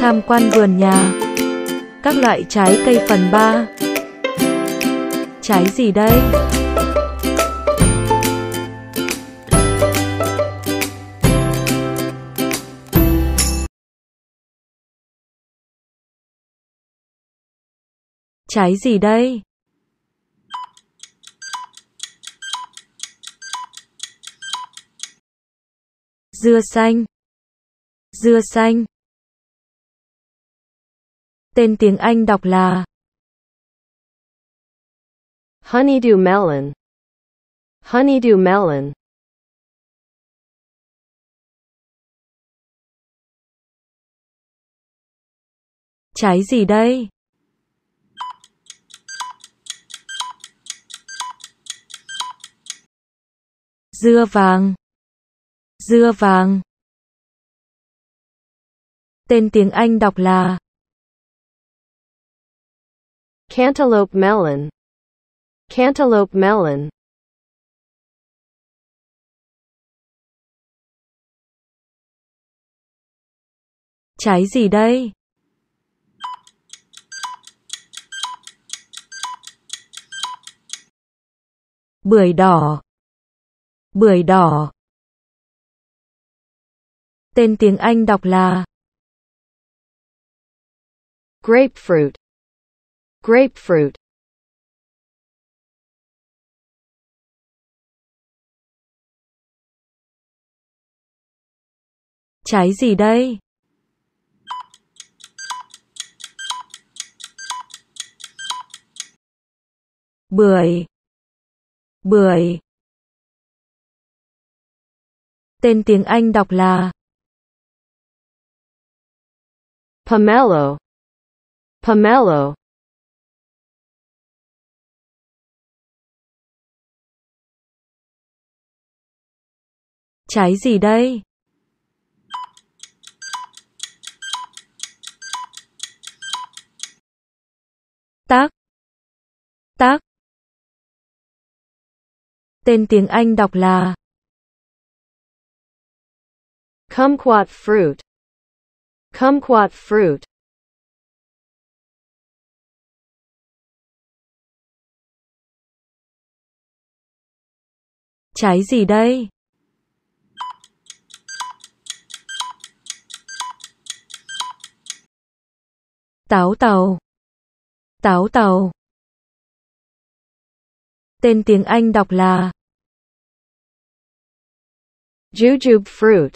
tham quan vườn nhà. Các loại trái cây phần 3. Trái gì đây? Trái gì đây? Dưa xanh Dưa xanh tên tiếng Anh đọc là Honeydew melon. Honeydew melon. Trái gì đây? Dưa vàng. Dưa vàng. Tên tiếng Anh đọc là Cantaloupe melon. Cantaloupe melon. Trái gì đây? Bưởi đỏ. Bưởi đỏ. Tên tiếng Anh đọc là Grapefruit grapefruit Trái gì đây? Bưởi Bưởi Tên tiếng Anh đọc là Pomelo Pomelo Trái gì đây? Tác Tác Tên tiếng Anh đọc là Kumquat fruit Kumquat fruit Trái gì đây? Táo tàu. Táo tàu. Tên tiếng Anh đọc là Jujube fruit.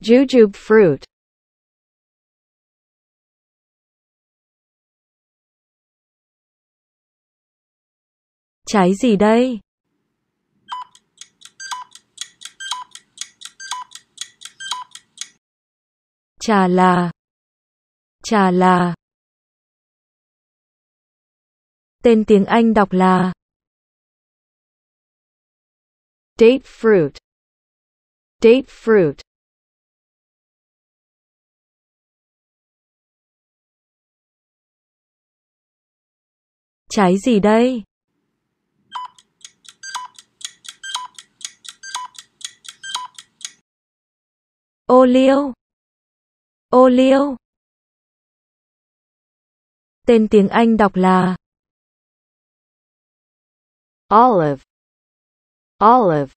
Jujube fruit. Trái gì đây? Trà là trà là Tên tiếng Anh đọc là Date fruit Date fruit Trái gì đây? Ô liu Ô liu Tên tiếng Anh đọc là Olive Olive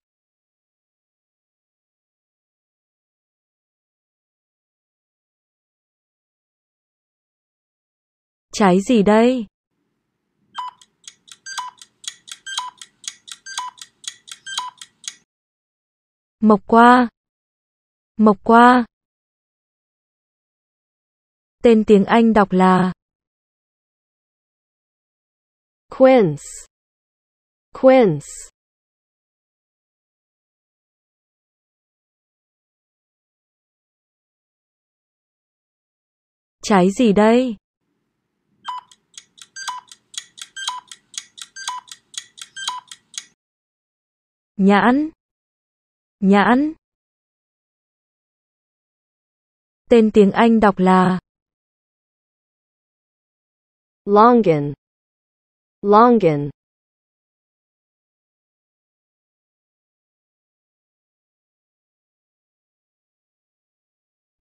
Trái gì đây? Mộc qua. Mộc qua. Tên tiếng Anh đọc là quince quince trái gì đây nhãn nhãn tên tiếng anh đọc là longan Longan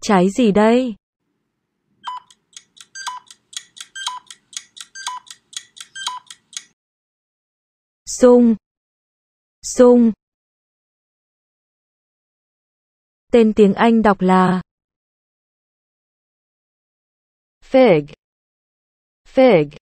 Trái gì đây? Sung Sung Tên tiếng Anh đọc là Fig Fig